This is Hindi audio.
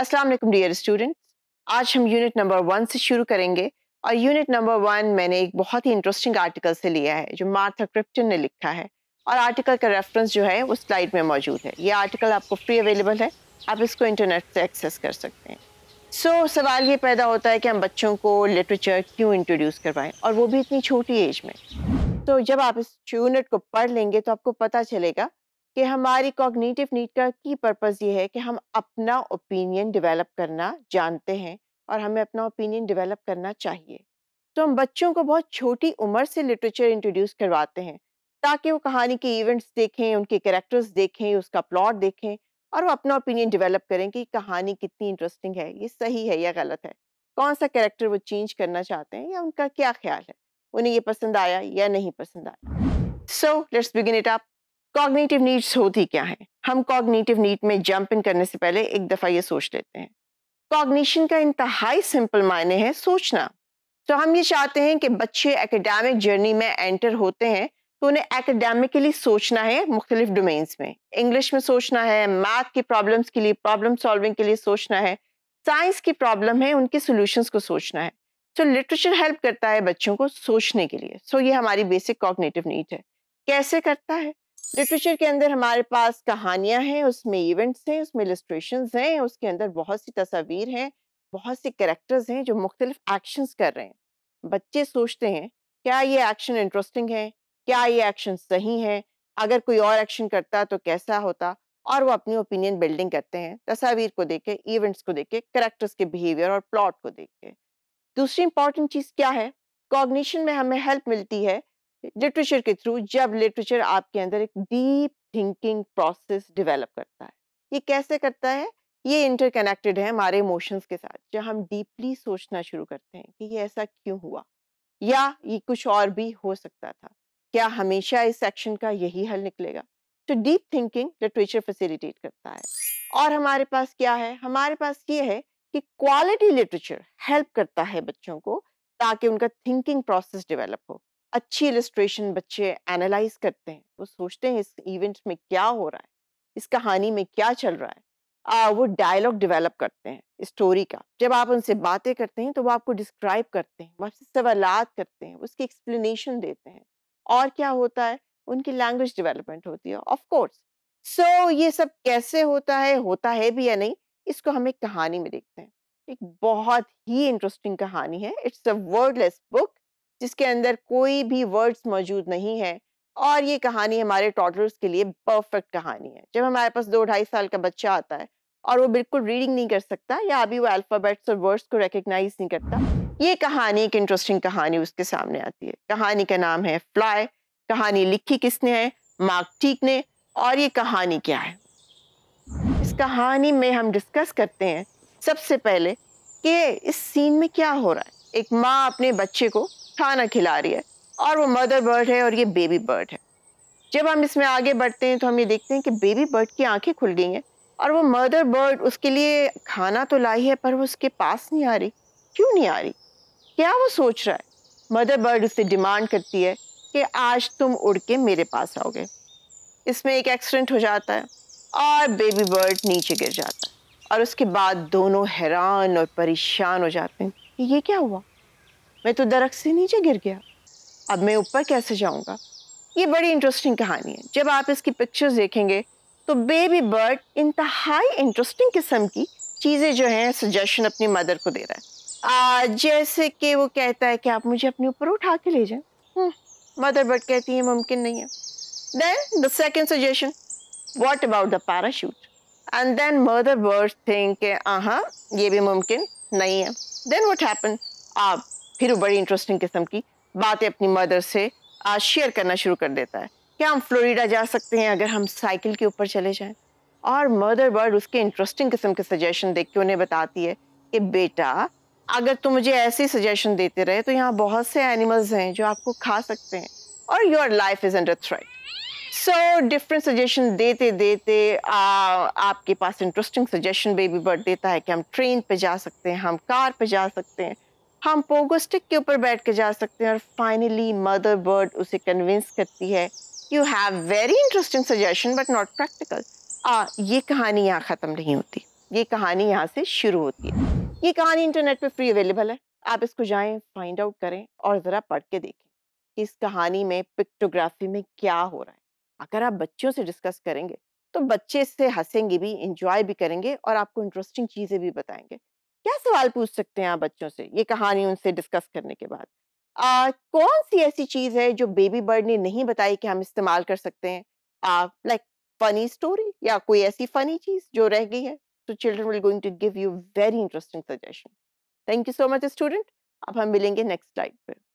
अस्सलाम वालेकुम डियर स्टूडेंट्स आज हम यूनिट नंबर वन से शुरू करेंगे और यूनिट नंबर वन मैंने एक बहुत ही इंटरेस्टिंग आर्टिकल से लिया है जो मार्था क्रिप्टन ने लिखा है और आर्टिकल का रेफरेंस जो है वो स्लाइड में मौजूद है ये आर्टिकल आपको फ्री अवेलेबल है आप इसको इंटरनेट से एक्सेस कर सकते हैं सो so, सवाल ये पैदा होता है कि हम बच्चों को लिटरेचर क्यों इंट्रोड्यूस करवाएं और वो भी इतनी छोटी एज में तो जब आप इस यूनिट को पढ़ लेंगे तो आपको पता चलेगा कि हमारी कॉग्निटिव नीड का की पर्पस ये है कि हम अपना ओपिनियन डेवलप करना जानते हैं और हमें अपना ओपिनियन डेवलप करना चाहिए तो हम बच्चों को बहुत छोटी उम्र से लिटरेचर इंट्रोड्यूस करवाते हैं ताकि वो कहानी के इवेंट्स देखें उनके कैरेक्टर्स देखें उसका प्लॉट देखें और वो अपना ओपिनियन डेवलप करें कि कहानी कितनी इंटरेस्टिंग है ये सही है या गलत है कौन सा कैरेक्टर वो चेंज करना चाहते हैं या उनका क्या ख्याल है उन्हें ये पसंद आया या नहीं पसंद आया so let's begin it up cognitive needs होती क्या है हम कॉग्नेटिव नीड में जंप इन करने से पहले एक दफ़ा ये सोच लेते हैं कॉग्निशन का इंतहाई सिंपल मायने हैं सोचना तो हम ये चाहते हैं कि बच्चे एकेडमिक जर्नी में एंटर होते हैं तो उन्हें एकेडमिकली सोचना है मुख्तलिफ डोमेन्स में इंग्लिश में सोचना है मैथ की प्रॉब्लम्स के लिए प्रॉब्लम सॉल्विंग के लिए सोचना है साइंस की प्रॉब्लम है उनके सोल्यूशंस को सोचना है सो लिटरेचर हेल्प करता है बच्चों को सोचने के लिए सो so, ये हमारी बेसिक कॉग्नेटिव नीड है कैसे करता है लिटरेचर के अंदर हमारे पास कहानियां हैं उसमें इवेंट्स हैं उसमें इलस्ट्रेशन हैं उसके अंदर बहुत सी तस्वीर हैं बहुत सी करेक्टर्स हैं जो मुख्तलिफ एक्शन कर रहे हैं बच्चे सोचते हैं क्या ये एक्शन इंटरेस्टिंग है क्या ये एक्शन सही है अगर कोई और एक्शन करता तो कैसा होता और वो अपनी ओपिनियन बिल्डिंग करते हैं तस्वीर को देख के इवेंट्स को देख के करेक्टर्स के बिहेवियर और प्लॉट को देख के दूसरी इंपॉर्टेंट चीज़ क्या है कॉग्निशन में हमें हेल्प मिलती है लिटरेचर के थ्रू जब लिटरेचर आपके अंदर एक डीप थिंकिंग प्रोसेस डेवलप करता है ये कैसे करता है ये इंटरकनेक्टेड है हमारे इमोशंस के साथ जब हम डीपली सोचना शुरू करते हैं कि ये ऐसा क्यों हुआ या ये कुछ और भी हो सकता था क्या हमेशा इस एक्शन का यही हल निकलेगा तो डीप थिंकिंग लिटरेचर फैसिलिटेट करता है और हमारे पास क्या है हमारे पास ये है कि क्वालिटी लिटरेचर हेल्प करता है बच्चों को ताकि उनका थिंकिंग प्रोसेस डेवलप हो अच्छी इलस्ट्रेशन बच्चे एनालाइज करते हैं वो सोचते हैं इस इवेंट में क्या हो रहा है इस कहानी में क्या चल रहा है आ, वो डायलॉग डेवलप करते हैं स्टोरी का जब आप उनसे बातें करते हैं तो वो आपको डिस्क्राइब करते हैं वो आपसे सवाल करते हैं उसकी एक्सप्लेनेशन देते हैं और क्या होता है उनकी लैंग्वेज डेवलपमेंट होती है ऑफ कोर्स सो ये सब कैसे होता है होता है भी या नहीं इसको हम एक कहानी में देखते हैं एक बहुत ही इंटरेस्टिंग कहानी है इट्स अ वर्डलेस बुक जिसके अंदर कोई भी वर्ड्स मौजूद नहीं है और ये कहानी हमारे टॉटलर्स के लिए परफेक्ट कहानी है जब हमारे पास दो ढाई साल का बच्चा आता है और वो बिल्कुल रीडिंग नहीं कर सकता या अभी वो अल्फ़ाबेट्स और वर्ड्स को रिकग्नाइज नहीं करता ये कहानी एक इंटरेस्टिंग कहानी उसके सामने आती है कहानी का नाम है फ्लाई कहानी लिखी किसने है मार्क टीक ने और ये कहानी क्या है इस कहानी में हम डिस्कस करते हैं सबसे पहले कि इस सीन में क्या हो रहा है एक माँ अपने बच्चे को खाना खिला रही है और वो मदर बर्ड है और ये बेबी बर्ड है जब हम इसमें आगे बढ़ते हैं तो हम ये देखते हैं कि बेबी बर्ड की आंखें खुल गई हैं और वो मदर बर्ड उसके लिए खाना तो लाई है पर वो उसके पास नहीं आ रही क्यों नहीं आ रही क्या वो सोच रहा है मदर बर्ड उससे डिमांड करती है कि आज तुम उड़ के मेरे पास आओगे इसमें एक एक्सीडेंट हो जाता है और बेबी बर्ड नीचे गिर जाता है और उसके बाद दोनों हैरान और परेशान हो जाते हैं ये क्या हुआ मैं तो दरख्त से नीचे गिर गया अब मैं ऊपर कैसे जाऊंगा ये बड़ी इंटरेस्टिंग कहानी है जब आप इसकी पिक्चर्स देखेंगे तो बेबी बर्ड इंतहाई इंटरेस्टिंग किस्म की चीज़ें जो हैं सजेशन अपनी मदर को दे रहा है आ, जैसे कि वो कहता है कि आप मुझे अपने ऊपर उठा के ले जाएं मदर हम्म, बर्ड कहती है मुमकिन नहीं है then the second suggestion what about the parachute and then mother bird think हाँ ये भी मुमकिन नहीं है देन वट हैपन आप फिर वो बड़ी इंटरेस्टिंग किस्म की बातें अपनी मदर से आज शेयर करना शुरू कर देता है क्या हम फ्लोरिडा जा सकते हैं अगर हम साइकिल के ऊपर चले जाएं और मदर बर्ड उसके इंटरेस्टिंग किस्म के सजेशन देख के उन्हें बताती है कि बेटा अगर तुम मुझे ऐसे सजेशन देते रहे तो यहाँ बहुत से एनिमल्स हैं जो आपको खा सकते हैं और your life is under threat so different suggestion देते देते आ, आपके पास इंटरेस्टिंग सजेशन बेबी बर्ड देता है कि हम ट्रेन पे जा सकते हैं हम कार पे जा सकते हैं हम पोगोस्टिक के ऊपर बैठ के जा सकते हैं और फाइनली मदर बर्ड उसे कन्विंस करती है you have very interesting suggestion but not practical आ ये कहानी यहाँ ख़त्म नहीं होती ये कहानी यहाँ से शुरू होती है ये कहानी इंटरनेट पे फ्री अवेलेबल है आप इसको जाएं फाइंड आउट करें और ज़रा पढ़ के देखें इस कहानी में पिक्टोग्राफी में क्या हो रहा है अगर आप बच्चों से डिस्कस करेंगे तो बच्चे इससे हंसेंगे भी इंजॉय भी करेंगे और आपको इंटरेस्टिंग चीज़ें भी बताएंगे क्या सवाल पूछ सकते हैं आप बच्चों से ये कहानी उनसे डिस्कस करने के बाद आ, कौन सी ऐसी चीज है जो बेबी बर्ड ने नहीं बताई कि हम इस्तेमाल कर सकते हैं लाइक फनी स्टोरी या कोई ऐसी फनी चीज जो रह गई है तो children will going to give you very interesting suggestion thank you so much student अब हम मिलेंगे नेक्स्ट स्लाइड पर